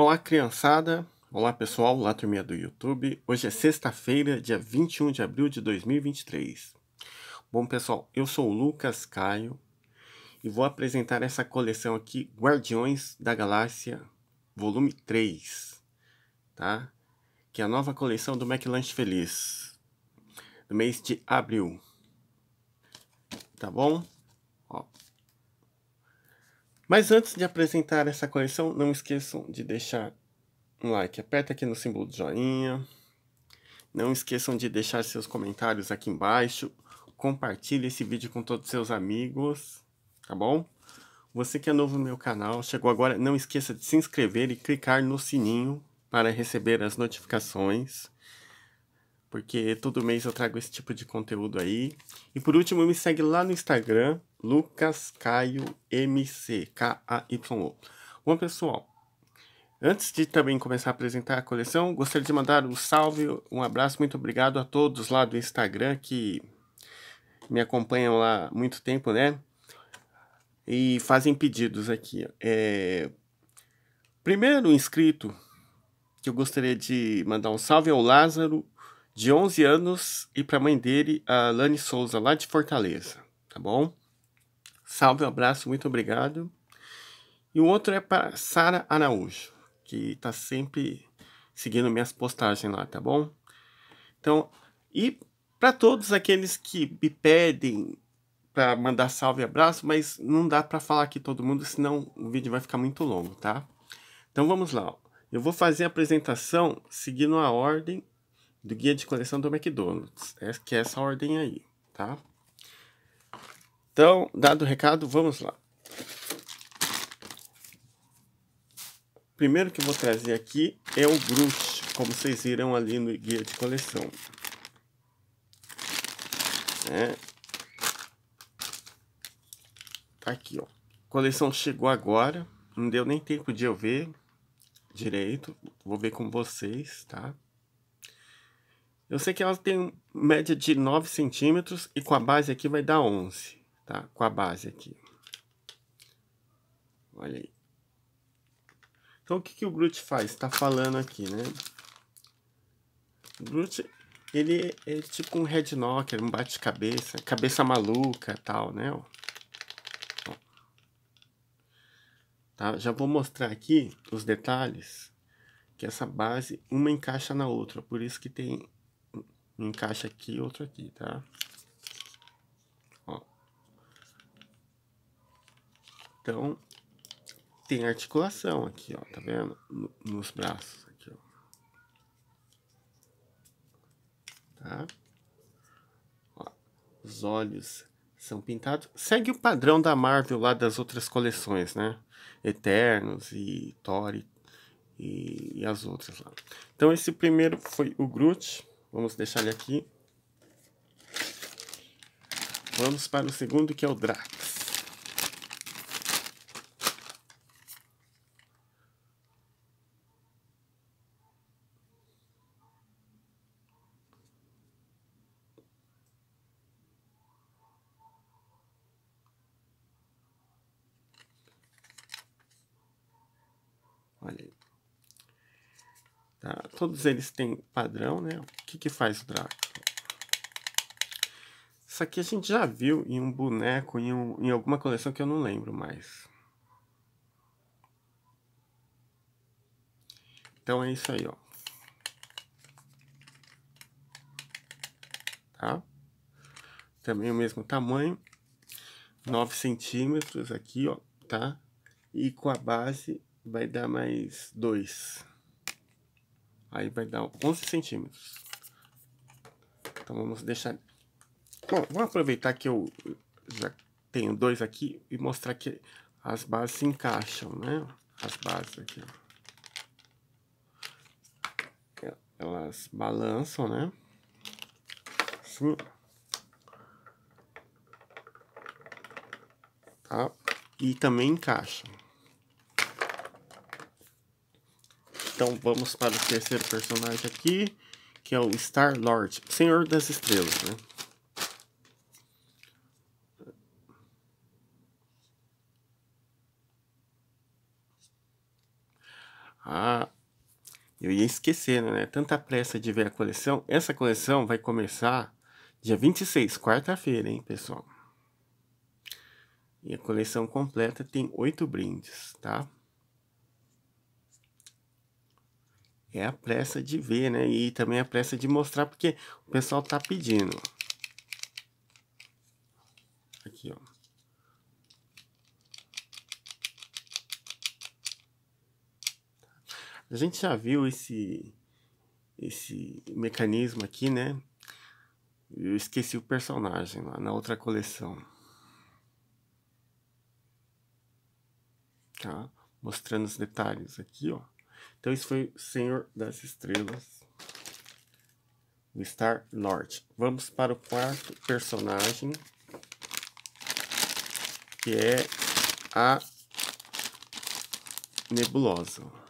Olá, criançada! Olá, pessoal! Olá, turminha do YouTube! Hoje é sexta-feira, dia 21 de abril de 2023. Bom, pessoal, eu sou o Lucas Caio e vou apresentar essa coleção aqui, Guardiões da Galáxia, volume 3, tá? Que é a nova coleção do McLanche Feliz, do mês de abril. Tá bom? Ó, mas antes de apresentar essa coleção, não esqueçam de deixar um like. Aperta aqui no símbolo do joinha. Não esqueçam de deixar seus comentários aqui embaixo. Compartilhe esse vídeo com todos os seus amigos, tá bom? Você que é novo no meu canal, chegou agora, não esqueça de se inscrever e clicar no sininho para receber as notificações. Porque todo mês eu trago esse tipo de conteúdo aí. E por último, me segue lá no Instagram, Lucas Caio MC, K-A-Y-O. Bom, pessoal, antes de também começar a apresentar a coleção, gostaria de mandar um salve, um abraço, muito obrigado a todos lá do Instagram que me acompanham lá há muito tempo, né? E fazem pedidos aqui. É... Primeiro inscrito que eu gostaria de mandar um salve é o Lázaro, de 11 anos, e para a mãe dele, a Lani Souza, lá de Fortaleza, tá bom? Salve, um abraço, muito obrigado. E o outro é para Sara Araújo, que está sempre seguindo minhas postagens lá, tá bom? Então, e para todos aqueles que me pedem para mandar salve e abraço, mas não dá para falar aqui todo mundo, senão o vídeo vai ficar muito longo, tá? Então vamos lá. Eu vou fazer a apresentação seguindo a ordem do guia de coleção do McDonald's, é, que é essa ordem aí, tá? Então, dado o recado, vamos lá. Primeiro que eu vou trazer aqui é o Grush, como vocês viram ali no guia de coleção. É. Tá aqui, ó. A coleção chegou agora, não deu nem tempo de eu ver direito. Vou ver com vocês, tá? Eu sei que ela tem média de 9 centímetros e com a base aqui vai dar 11 tá? Com a base aqui. Olha aí. Então, o que, que o Brute faz? Está falando aqui, né? O Brute, ele é tipo um head knocker, um bate-cabeça, cabeça maluca tal, né? Ó. Tá? Já vou mostrar aqui os detalhes, que essa base, uma encaixa na outra, por isso que tem um encaixe aqui e outro aqui, tá? Então, tem articulação aqui, ó, tá vendo? nos braços aqui, ó. Tá? Ó, os olhos são pintados. Segue o padrão da Marvel lá das outras coleções, né? Eternos e Thor e, e, e as outras lá. Então esse primeiro foi o Groot. Vamos deixar ele aqui. Vamos para o segundo que é o Drax. Olha aí. Tá? Todos eles têm padrão, né? O que, que faz Drácula? Isso aqui a gente já viu em um boneco, em, um, em alguma coleção que eu não lembro mais. Então é isso aí, ó. Tá? Também o mesmo tamanho. 9 centímetros aqui, ó, tá? E com a base vai dar mais 2. Aí vai dar 11 centímetros. Então vamos deixar... Bom, vou aproveitar que eu já tenho dois aqui e mostrar que as bases se encaixam, né? As bases aqui, Elas balançam, né? Assim. Tá? E também encaixam. Então vamos para o terceiro personagem aqui, que é o Star-Lord, Senhor das Estrelas, né? Ah, eu ia esquecendo, né? Tanta pressa de ver a coleção. Essa coleção vai começar dia 26, quarta-feira, hein, pessoal? E a coleção completa tem oito brindes, tá? é a pressa de ver, né? E também a pressa de mostrar, porque o pessoal tá pedindo. Aqui, ó. A gente já viu esse, esse mecanismo aqui, né? Eu esqueci o personagem lá na outra coleção. Tá? Mostrando os detalhes aqui, ó. Então isso foi Senhor das Estrelas, o Star Lord. Vamos para o quarto personagem, que é a Nebulosa.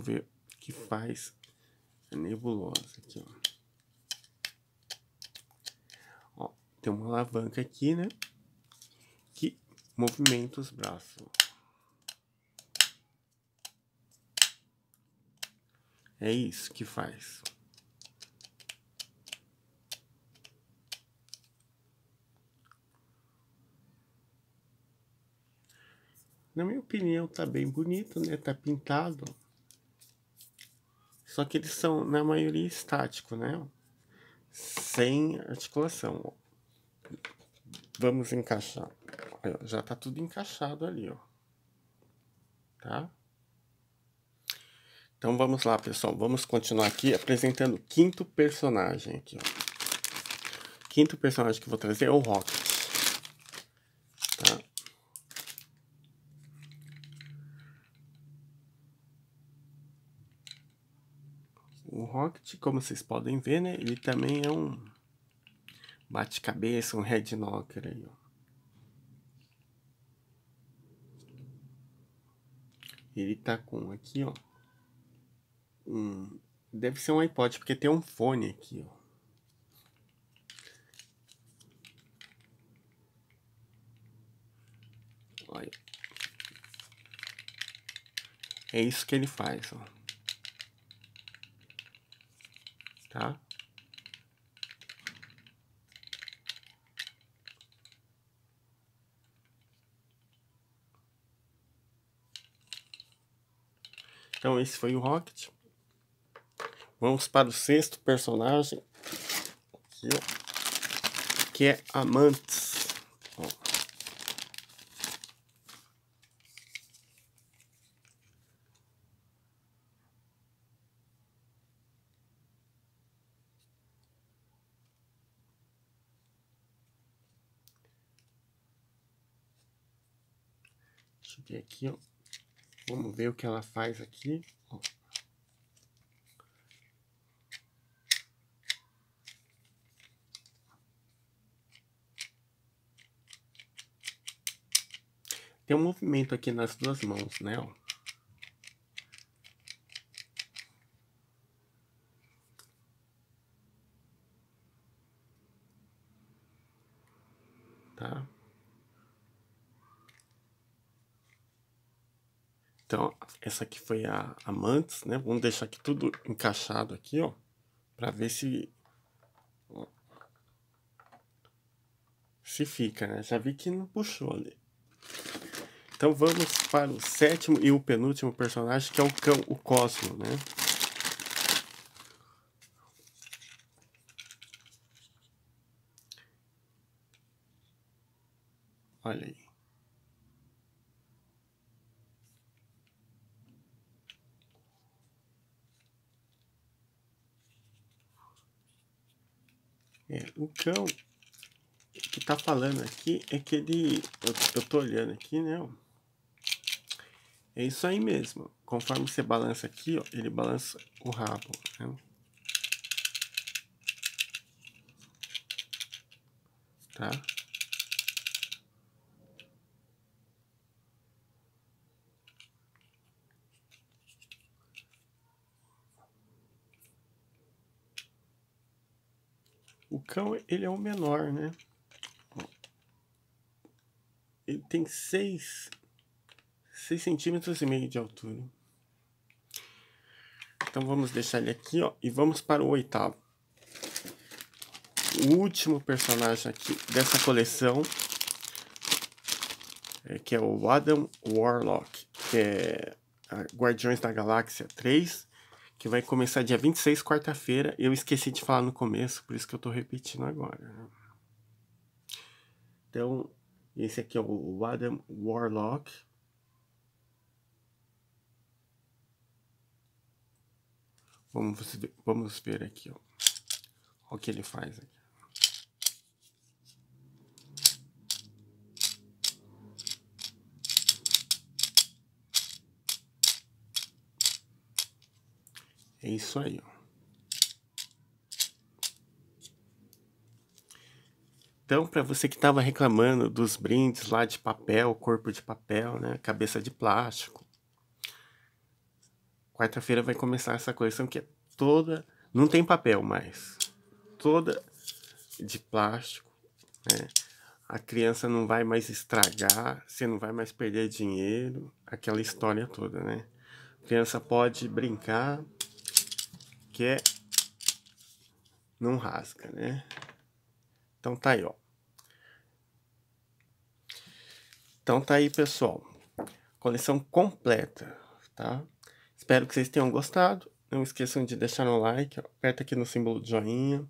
Vamos ver o que faz a nebulosa aqui, ó. ó. Tem uma alavanca aqui, né? Que movimenta os braços. É isso que faz. Na minha opinião, tá bem bonito, né? Tá pintado, só que eles são, na maioria, estático, né? Sem articulação. Vamos encaixar. Já tá tudo encaixado ali, ó. Tá? Então vamos lá, pessoal. Vamos continuar aqui apresentando o quinto personagem aqui, ó. Quinto personagem que eu vou trazer é o Rocket. como vocês podem ver, né? Ele também é um bate-cabeça, um head knocker aí, ó. Ele tá com aqui, ó. Um, deve ser um iPod, porque tem um fone aqui, ó. Olha. É isso que ele faz, ó. tá? Então esse foi o Rocket. Vamos para o sexto personagem, aqui, ó, que é Amantes. subir aqui, ó. Vamos ver o que ela faz aqui. Ó. Tem um movimento aqui nas duas mãos, né? Ó. Tá? Então, essa aqui foi a Amantes, né? Vamos deixar aqui tudo encaixado aqui, ó. Pra ver se... Ó, se fica, né? Já vi que não puxou ali. Então vamos para o sétimo e o penúltimo personagem, que é o cão, o Cosmo, né? Olha aí. É, o cão, que está falando aqui é que ele. Eu, estou olhando aqui, né? é isso aí mesmo. Conforme você balança aqui, ó, ele balança o rabo. Né? Tá? O cão, ele é o menor, né? Ele tem 6 6 centímetros e meio de altura. Então vamos deixar ele aqui, ó, e vamos para o oitavo. O último personagem aqui dessa coleção, é, que é o Adam Warlock, que é Guardiões da Galáxia 3, que vai começar dia 26, quarta-feira. Eu esqueci de falar no começo, por isso que eu tô repetindo agora. Então, esse aqui é o Adam Warlock. Vamos ver, vamos ver aqui, ó. O que ele faz aqui. É isso aí, ó. Então, para você que estava reclamando dos brindes lá de papel, corpo de papel, né, cabeça de plástico, quarta-feira vai começar essa coleção que é toda, não tem papel mais, toda de plástico, né? A criança não vai mais estragar, você não vai mais perder dinheiro, aquela história toda, né? A criança pode brincar que é não rasga, né? Então tá aí, ó. Então tá aí, pessoal. Coleção completa, tá? Espero que vocês tenham gostado. Não esqueçam de deixar um like, aperta aqui no símbolo de joinha.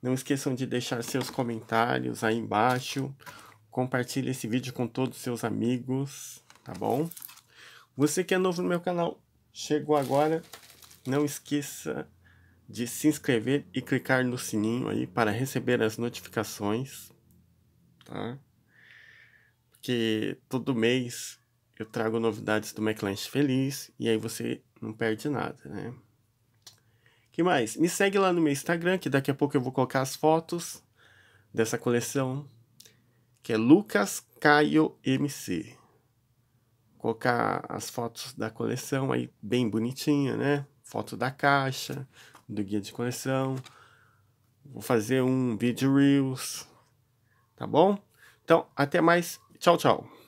Não esqueçam de deixar seus comentários aí embaixo. Compartilhe esse vídeo com todos os seus amigos, tá bom? Você que é novo no meu canal, chegou agora, não esqueça de se inscrever e clicar no sininho aí para receber as notificações, tá? Porque todo mês eu trago novidades do McLanche Feliz e aí você não perde nada, né? que mais? Me segue lá no meu Instagram, que daqui a pouco eu vou colocar as fotos dessa coleção, que é Lucas Caio MC. Vou colocar as fotos da coleção aí bem bonitinha, né? Foto da caixa, do guia de coleção. Vou fazer um vídeo Reels, tá bom? Então, até mais. Tchau, tchau.